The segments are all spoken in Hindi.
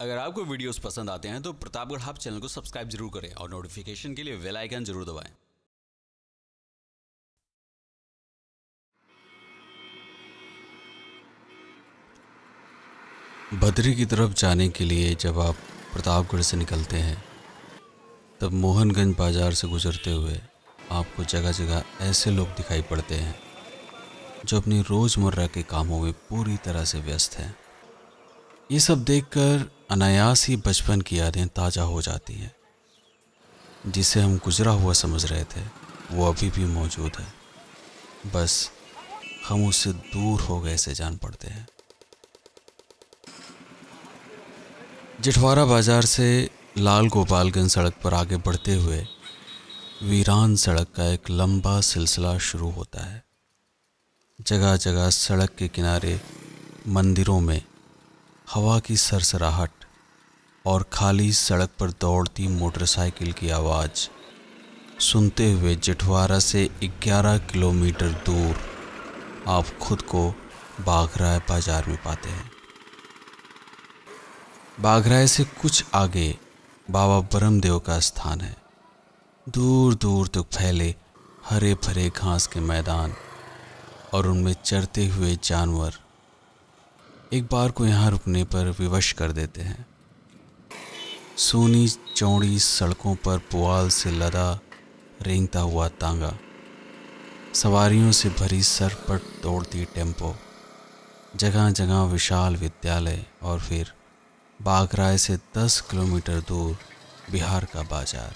अगर आपको वीडियोस पसंद आते हैं तो प्रतापगढ़ हब चैनल को सब्सक्राइब जरूर करें और नोटिफिकेशन के लिए वेल आइकन जरूर दबाएं बद्री की तरफ जाने के लिए जब आप प्रतापगढ़ से निकलते हैं तब मोहनगंज बाजार से गुजरते हुए आपको जगह जगह ऐसे लोग दिखाई पड़ते हैं जो अपनी रोज़मर्रा के कामों में पूरी तरह से व्यस्त हैं ये सब देखकर अनायास ही बचपन की यादें ताज़ा हो जाती हैं जिसे हम गुजरा हुआ समझ रहे थे वो अभी भी मौजूद है बस हम उससे दूर हो गए से जान पड़ते हैं जिठवारा बाजार से लाल गोपालगंज सड़क पर आगे बढ़ते हुए वीरान सड़क का एक लंबा सिलसिला शुरू होता है जगह जगह सड़क के किनारे मंदिरों में हवा की सरसराहट और खाली सड़क पर दौड़ती मोटरसाइकिल की आवाज़ सुनते हुए जठवारा से 11 किलोमीटर दूर आप खुद को बाघराय बाजार में पाते हैं बाघराय से कुछ आगे बाबा ब्रह्मदेव का स्थान है दूर दूर तक तो फैले हरे भरे घास के मैदान और उनमें चरते हुए जानवर एक बार को यहाँ रुकने पर विवश कर देते हैं सोनी चौड़ी सड़कों पर पुआल से लदा रेंगता हुआ तांगा सवारियों से भरी सर पर तोड़ती टेम्पो जगह जगह विशाल विद्यालय और फिर बागराय से दस किलोमीटर दूर बिहार का बाजार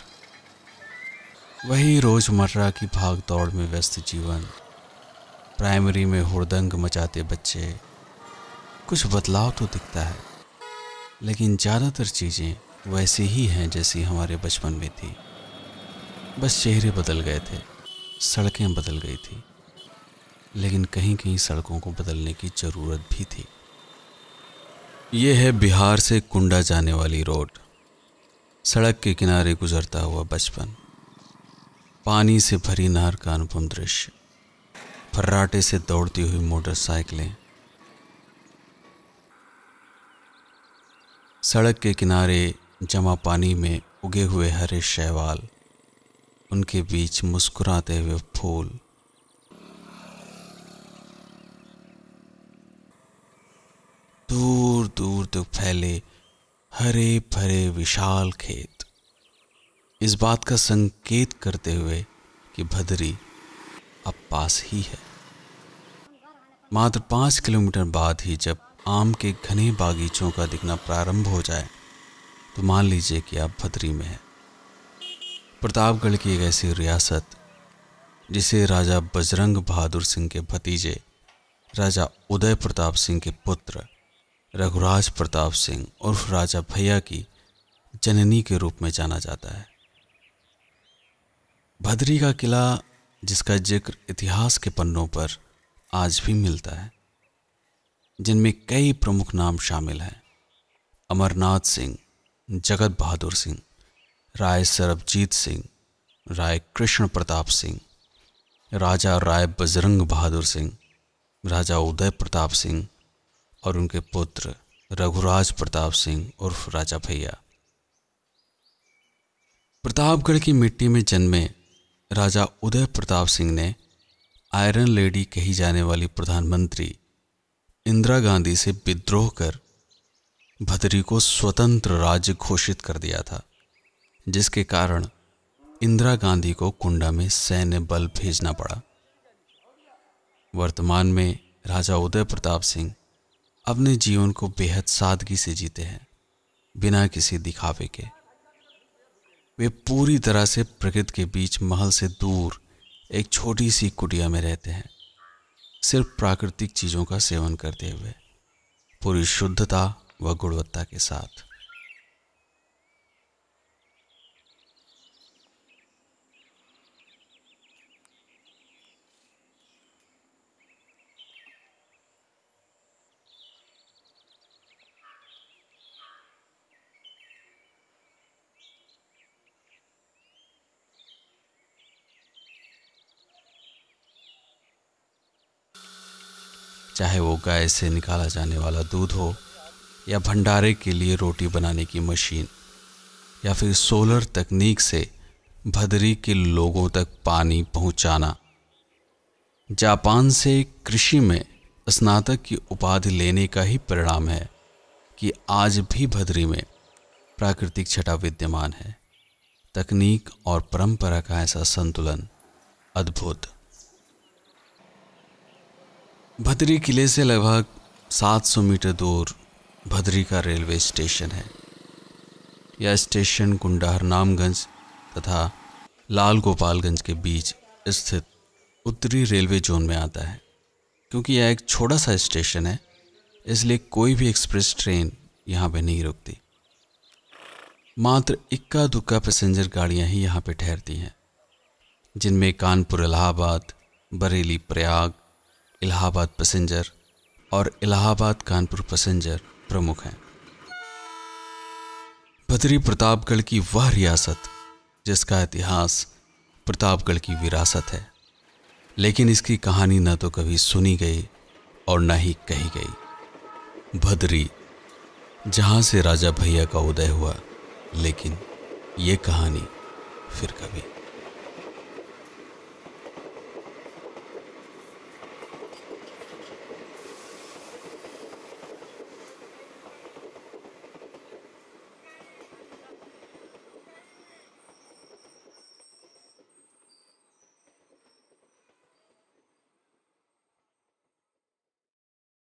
वही रोजमर्रा की भाग दौड़ में व्यस्त जीवन प्राइमरी में हुड़दंग मचाते बच्चे कुछ बदलाव तो दिखता है लेकिन ज़्यादातर चीज़ें वैसी ही हैं जैसी हमारे बचपन में थी बस चेहरे बदल गए थे सड़कें बदल गई थी लेकिन कहीं कहीं सड़कों को बदलने की ज़रूरत भी थी ये है बिहार से कुंडा जाने वाली रोड सड़क के किनारे गुजरता हुआ बचपन पानी से भरी नहर का अनुपम दृश्य फर्राटे से दौड़ती हुई मोटरसाइकिलें सड़क के किनारे जमा पानी में उगे हुए हरे शैवाल उनके बीच मुस्कुराते हुए फूल दूर दूर तक फैले हरे भरे विशाल खेत इस बात का संकेत करते हुए कि भदरी अब पास ही है मात्र पांच किलोमीटर बाद ही जब आम के घने बागीचों का दिखना प्रारंभ हो जाए तो मान लीजिए कि आप भद्री में हैं प्रतापगढ़ की एक ऐसी रियासत जिसे राजा बजरंग बहादुर सिंह के भतीजे राजा उदय प्रताप सिंह के पुत्र रघुराज प्रताप सिंह उर्फ राजा भैया की जननी के रूप में जाना जाता है भद्री का किला जिसका जिक्र इतिहास के पन्नों पर आज भी मिलता है जिनमें कई प्रमुख नाम शामिल हैं अमरनाथ सिंह जगत बहादुर सिंह राय सरबजीत सिंह राय कृष्ण प्रताप सिंह राजा राय बजरंग बहादुर सिंह राजा उदय प्रताप सिंह और उनके पुत्र रघुराज प्रताप सिंह उर्फ राजा भैया प्रतापगढ़ की मिट्टी में जन्मे राजा उदय प्रताप सिंह ने आयरन लेडी कही जाने वाली प्रधानमंत्री इंदिरा गांधी से विद्रोह कर भदरी को स्वतंत्र राज्य घोषित कर दिया था जिसके कारण इंदिरा गांधी को कुंडा में सैन्य बल भेजना पड़ा वर्तमान में राजा उदय प्रताप सिंह अपने जीवन को बेहद सादगी से जीते हैं बिना किसी दिखावे के वे पूरी तरह से प्रकृति के बीच महल से दूर एक छोटी सी कुटिया में रहते हैं सिर्फ प्राकृतिक चीज़ों का सेवन करते हुए पूरी शुद्धता व गुणवत्ता के साथ चाहे वो गाय से निकाला जाने वाला दूध हो या भंडारे के लिए रोटी बनाने की मशीन या फिर सोलर तकनीक से भदरी के लोगों तक पानी पहुंचाना जापान से कृषि में स्नातक की उपाधि लेने का ही परिणाम है कि आज भी भदरी में प्राकृतिक छटा विद्यमान है तकनीक और परंपरा का ऐसा संतुलन अद्भुत भद्री किले से लगभग 700 मीटर दूर भद्री का रेलवे स्टेशन है यह स्टेशन कुंडार नामगंज तथा लाल गोपालगंज के बीच स्थित उत्तरी रेलवे जोन में आता है क्योंकि यह एक छोटा सा स्टेशन है इसलिए कोई भी एक्सप्रेस ट्रेन यहाँ पर नहीं रुकती मात्र इक्का दुक्का पैसेंजर गाड़ियाँ ही यहाँ पर ठहरती हैं जिनमें कानपुर इलाहाबाद बरेली प्रयाग इलाहाबाद पैसेंजर और इलाहाबाद कानपुर पैसेंजर प्रमुख हैं भद्री प्रतापगढ़ की वह रियासत जिसका इतिहास प्रतापगढ़ की विरासत है लेकिन इसकी कहानी न तो कभी सुनी गई और न ही कही गई भद्री जहाँ से राजा भैया का उदय हुआ लेकिन ये कहानी फिर कभी